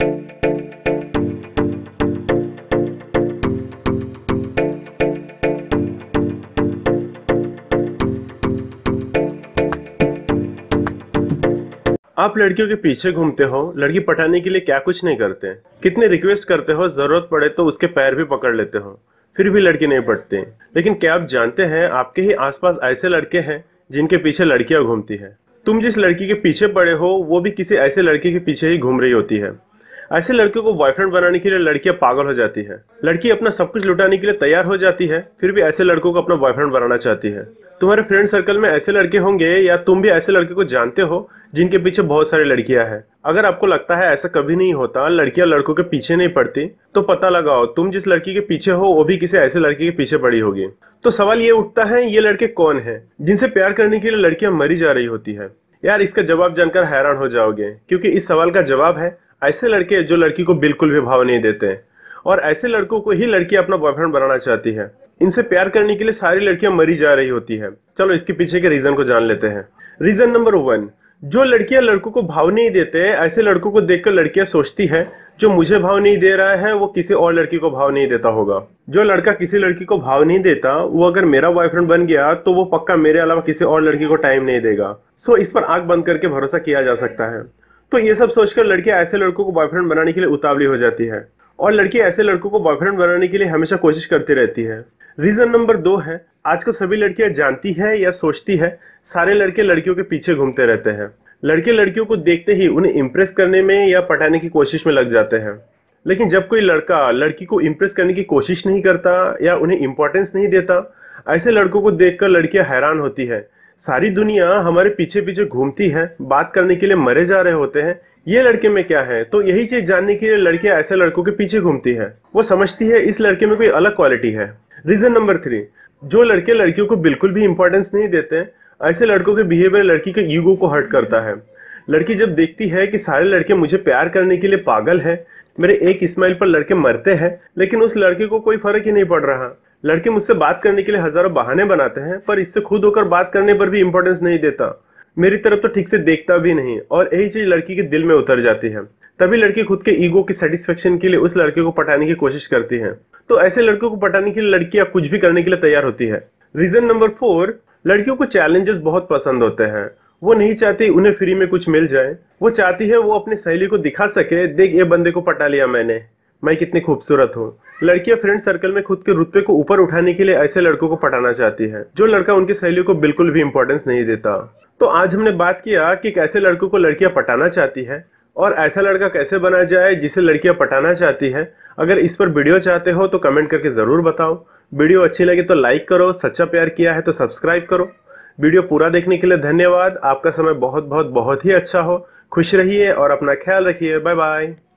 आप लड़कियों के पीछे घूमते हो लड़की पटाने के लिए क्या कुछ नहीं करते कितने रिक्वेस्ट करते हो जरूरत पड़े तो उसके पैर भी पकड़ लेते हो फिर भी लड़की नहीं पटते लेकिन क्या आप जानते हैं आपके ही आसपास ऐसे लड़के हैं जिनके पीछे लड़कियां घूमती है तुम जिस लड़की के पीछे पड़े हो वो भी किसी ऐसे लड़के के पीछे ही घूम रही होती है ऐसे लड़कियों को बॉयफ्रेंड बनाने के लिए लड़कियां पागल हो जाती है लड़की अपना सब कुछ लुटाने के लिए तैयार हो जाती है फिर भी ऐसे लड़कों को अपना बॉयफ्रेंड बनाना चाहती है तुम्हारे फ्रेंड सर्कल में ऐसे लड़के होंगे या तुम भी ऐसे लड़के को जानते हो जिनके पीछे बहुत सारी लड़कियां हैं अगर आपको लगता है ऐसा कभी नहीं होता लड़कियां लड़कों के पीछे नहीं पड़ती तो पता लगाओ तुम जिस लड़की के पीछे हो वो भी किसी ऐसे लड़के के पीछे पड़ी होगी तो सवाल ये उठता है ये लड़के कौन है जिनसे प्यार करने के लिए लड़कियां मरी जा रही होती है यार इसका जवाब जानकर हैरान हो जाओगे क्योंकि इस सवाल का जवाब है ऐसे लड़के जो लड़की को बिल्कुल भी भाव नहीं देते और ऐसे लड़कों को ही लड़की अपना बॉयफ्रेंड बनाना चाहती है इनसे प्यार करने के लिए सारी लड़कियां मरी जा रही होती है चलो इसके पीछे के रीजन को जान लेते हैं रीजन नंबर वन जो लड़कियां लड़कों को भाव नहीं देते ऐसे लड़कों को देखकर लड़कियां सोचती है जो मुझे भाव नहीं दे रहा है वो किसी और लड़की को भाव नहीं देता होगा जो लड़का किसी लड़की को भाव नहीं देता वो अगर मेरा बॉयफ्रेंड बन गया तो वो पक्का मेरे अलावा किसी और लड़की को टाइम नहीं देगा सो इस पर आग बंद करके भरोसा किया जा सकता है तो ये सब सोचकर लड़कियां ऐसे लड़कों को बॉयफ्रेंड बनाने के लिए उतावली हो जाती है और लड़की ऐसे लड़कों को बॉयफ्रेंड बनाने के लिए हमेशा कोशिश करती रहती है रीजन नंबर दो है आजकल सभी लड़कियां जानती है या सोचती है सारे लड़के लड़कियों के पीछे घूमते रहते हैं लड़के लड़कियों को देखते ही उन्हें इम्प्रेस करने में या पटाने की कोशिश में लग जाते हैं लेकिन जब कोई लड़का लड़की को इम्प्रेस करने की कोशिश नहीं करता या उन्हें इम्पोर्टेंस नहीं देता ऐसे लड़कों को देखकर लड़कियां हैरान होती है सारी दुनिया हमारे पीछे पीछे घूमती है बात करने के लिए मरे जा रहे होते हैं ये लड़के में क्या है तो यही चीज जानने के लिए लड़के ऐसे लड़कों के पीछे घूमती है वो समझती है इस लड़के में कोई अलग क्वालिटी है रीजन नंबर थ्री जो लड़के लड़कियों को बिल्कुल भी इंपॉर्टेंस नहीं देते ऐसे लड़कों के बिहेवियर लड़की के ईगो को हर्ट करता है लड़की जब देखती है कि सारे लड़के मुझे प्यार करने के लिए पागल है मेरे एक स्माइल पर लड़के मरते हैं लेकिन उस लड़के को कोई फर्क ही नहीं पड़ रहा लड़के मुझसे बात करने के लिए हजारों बहाने बनाते हैं पर इससे खुद होकर बात करने पर भी इम्पोर्टेंस नहीं देता मेरी तरफ तो ठीक से देखता भी नहीं और यही चीज लड़की के दिल में उतर जाती है तभी लड़की खुद के ईगो की सेटिस्फेक्शन के लिए उस लड़के को पटाने की कोशिश करती है तो ऐसे लड़कों को पटाने के लिए लड़कियां कुछ भी करने के लिए तैयार होती है रीजन नंबर फोर लड़कियों को चैलेंजेस बहुत पसंद होते हैं वो नहीं चाहती उन्हें फ्री में कुछ मिल जाए वो चाहती है वो अपनी सहेली को दिखा सके देख ये बंदे को पटा लिया मैंने मैं कितनी खूबसूरत हूँ लड़कियां फ्रेंड सर्कल में खुद के रुतबे को ऊपर उठाने के लिए ऐसे लड़कों को पटाना चाहती है जो लड़का उनकी सहेलियों को बिल्कुल भी इम्पोर्टेंस नहीं देता तो आज हमने बात किया कि कैसे लड़कों को लड़कियां पटाना चाहती है और ऐसा लड़का कैसे बना जाए जिसे लड़कियां पटाना चाहती है अगर इस पर वीडियो चाहते हो तो कमेंट करके ज़रूर बताओ वीडियो अच्छी लगे तो लाइक करो सच्चा प्यार किया है तो सब्सक्राइब करो वीडियो पूरा देखने के लिए धन्यवाद आपका समय बहुत बहुत बहुत ही अच्छा हो खुश रहिए और अपना ख्याल रखिए बाय बाय